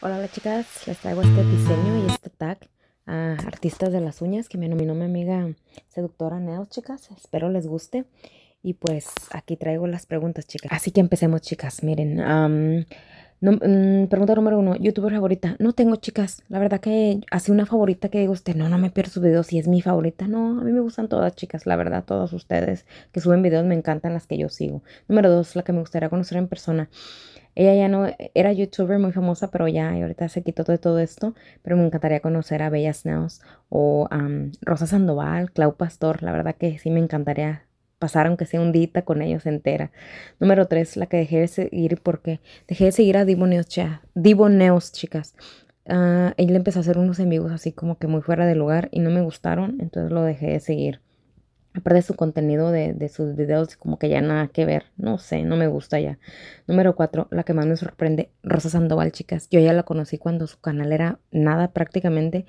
Hola, chicas, les traigo este diseño y este tag a artistas de las uñas que me nominó mi amiga seductora Neos, chicas. Espero les guste. Y pues aquí traigo las preguntas, chicas. Así que empecemos, chicas. Miren, mm, pregunta número uno, youtuber favorita. No tengo, chicas. La verdad que hace una favorita que digo usted, no, no me pierdo sus videos si es mi favorita. No, a mí me gustan todas, chicas. La verdad, todas ustedes que suben videos me encantan las que yo sigo. Número dos, la que me gustaría conocer en persona. Ella ya no era youtuber muy famosa, pero ya ahorita se quitó de todo esto. Pero me encantaría conocer a Bella neos o Rosa Sandoval, Clau Pastor. La verdad que sí me encantaría pasar aunque sea un dita con ellos entera. Número 3, la que dejé de seguir porque dejé de seguir a Divo Neos, chicas. Ah, ella le empezó a hacer unos amigos así como que muy fuera de lugar y no me gustaron, entonces lo dejé de seguir perde su contenido de, sus videos, como que ya nada que ver. No sé, no me gusta ya. Número 4, la que más me sorprende, Rosa Sandoval, chicas. Yo ya la conocí cuando su canal era nada prácticamente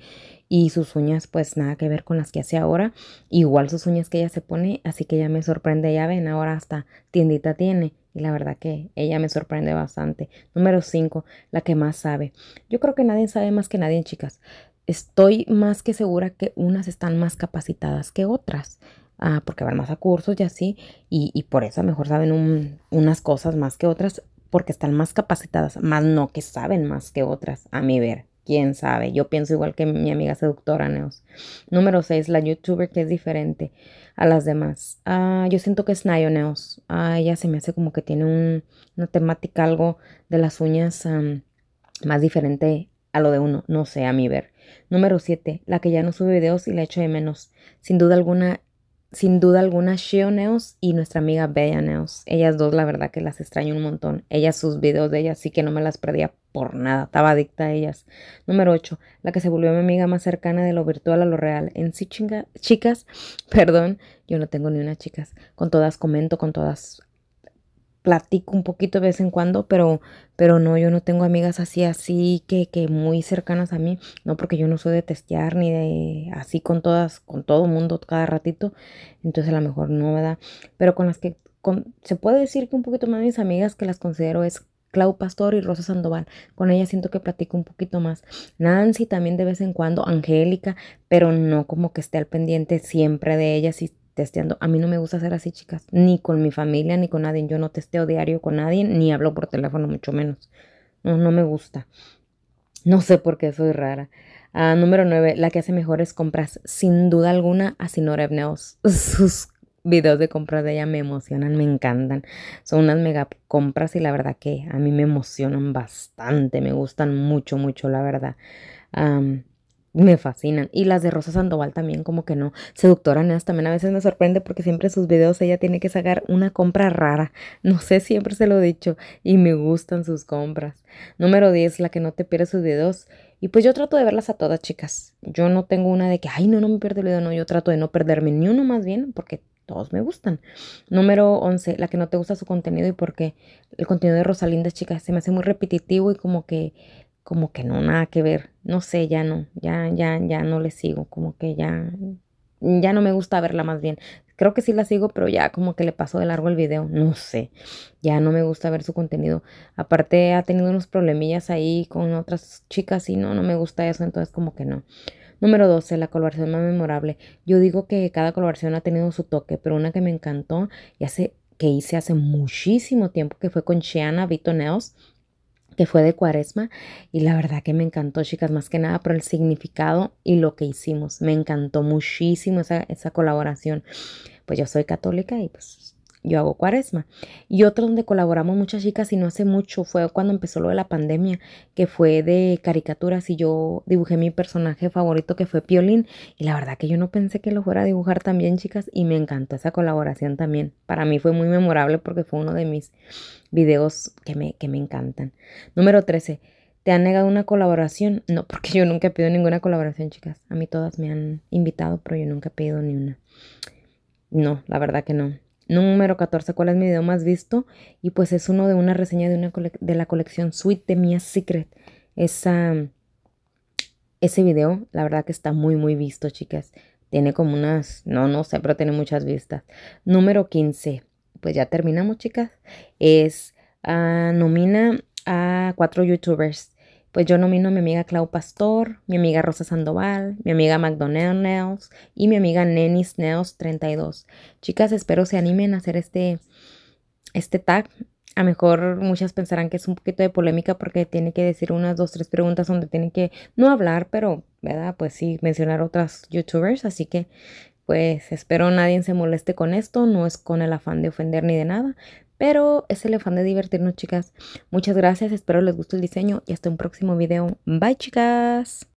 y sus uñas pues nada que ver con las que hace ahora. Igual sus uñas que ella se pone, así que ya me sorprende. Ya ven, ahora hasta tiendita tiene. Y la verdad que ella me sorprende bastante. Número cinco la que más sabe. Yo creo que nadie sabe más que nadie, chicas. Estoy más que segura que unas están más capacitadas que otras. Ah, porque van más a cursos y así, y, por eso a lo mejor saben unas cosas más que otras, porque están más capacitadas, más no que saben más que otras, a mi ver. Quién sabe, yo pienso igual que mi amiga seductora Neos. Número 6, la youtuber que es diferente a las demás. Ah, yo siento que es Nayo Neos. Ah, ella se me hace como que tiene una temática, algo de las uñas más diferente a lo de uno, no sé, a mi ver. Número 7, la que ya no sube videos y la echo de menos. Sin duda alguna, sin duda alguna Sheo Neos y nuestra amiga Bella Neos. Ellas dos, la verdad que las extraño un montón. Ellas, sus videos de ellas, sí que no me las perdía por nada. Estaba adicta a ellas. Número 8. La que se volvió mi amiga más cercana de lo virtual a lo real. En sí, chinga, chicas, perdón, yo no tengo ni una chicas. Con todas comento, con todas platico un poquito de vez en cuando, pero, pero no, yo no tengo amigas así, así que, que muy cercanas a mí, no porque yo no soy de testear ni de así con todas, con todo mundo cada ratito, entonces a lo mejor no, ¿verdad? Pero con las que con, se puede decir que un poquito más mis amigas que las considero es Clau Pastor y Rosa Sandoval. Con ellas siento que platico un poquito más. Nancy también de vez en cuando, Angélica, pero no como que esté al pendiente siempre de ellas y testeando. A mí no me gusta ser así, chicas, ni con mi familia, ni con nadie. Yo no testeo diario con nadie, ni hablo por teléfono, mucho menos. No, no me gusta. No sé por qué soy rara. Ah, número 9. La que hace mejores compras, sin duda alguna, a Sinora Evneos, Sus videos de compras de ella me emocionan, me encantan. Son unas mega compras y la verdad que a mí me emocionan bastante, me gustan mucho, mucho, la verdad. Um, me fascinan. Y las de Rosa Sandoval también, como que no. Seductora también a veces me sorprende porque siempre sus videos ella tiene que sacar una compra rara. No sé, siempre se lo he dicho. Y me gustan sus compras. Número 10, la que no te pierde sus videos. Y pues yo trato de verlas a todas, chicas. Yo no tengo una de que, ay, no, no me pierdo el video. No, yo trato de no perderme ni uno más bien porque todos me gustan. Número 11, la que no te gusta su contenido y porque el contenido de Rosalinda, chicas, se me hace muy repetitivo y como que como que no, nada que ver. No sé, ya no, ya, ya, ya no le sigo, como que ya, ya no me gusta verla más bien. Creo que sí la sigo, pero ya como que le paso de largo el video, no sé. Ya no me gusta ver su contenido. Aparte ha tenido unos problemillas ahí con otras chicas y no, no me gusta eso, entonces como que no. Número 12, la colaboración más memorable. Yo digo que cada colaboración ha tenido su toque, pero una que me encantó y hace, que hice hace muchísimo tiempo, que fue con Shiana Vito Neos que fue de cuaresma y la verdad que me encantó chicas más que nada por el significado y lo que hicimos me encantó muchísimo esa, esa colaboración pues yo soy católica y pues yo hago cuaresma. Y otro donde colaboramos muchas chicas y no hace mucho fue cuando empezó lo de la pandemia, que fue de caricaturas y yo dibujé mi personaje favorito que fue Piolín. Y la verdad que yo no pensé que lo fuera a dibujar también, chicas, y me encantó esa colaboración también. Para mí fue muy memorable porque fue uno de mis videos que me, que me encantan. Número 13. ¿Te han negado una colaboración? No, porque yo nunca he pedido ninguna colaboración, chicas. A mí todas me han invitado, pero yo nunca he pedido ni una. No, la verdad que no. Número 14, ¿cuál es mi video más visto? Y pues es uno de una reseña de, una de la colección Suite de Mia Secret. Esa, ese video, la verdad que está muy, muy visto, chicas. Tiene como unas, no, no sé, pero tiene muchas vistas. Número 15, pues ya terminamos, chicas. Es, ah, nomina a cuatro youtubers pues yo nomino a mi amiga Clau Pastor, mi amiga Rosa Sandoval, mi amiga McDonnell Nails y mi amiga Nenis Nails 32. Chicas, espero se animen a hacer este, este tag. A lo mejor muchas pensarán que es un poquito de polémica porque tiene que decir unas dos, tres preguntas donde tienen que no hablar, pero, ¿verdad? Pues sí, mencionar otras youtubers. Así que pues espero nadie se moleste con esto, no es con el afán de ofender ni de nada, pero es el afán de divertirnos, chicas. Muchas gracias, espero les guste el diseño y hasta un próximo video. Bye, chicas.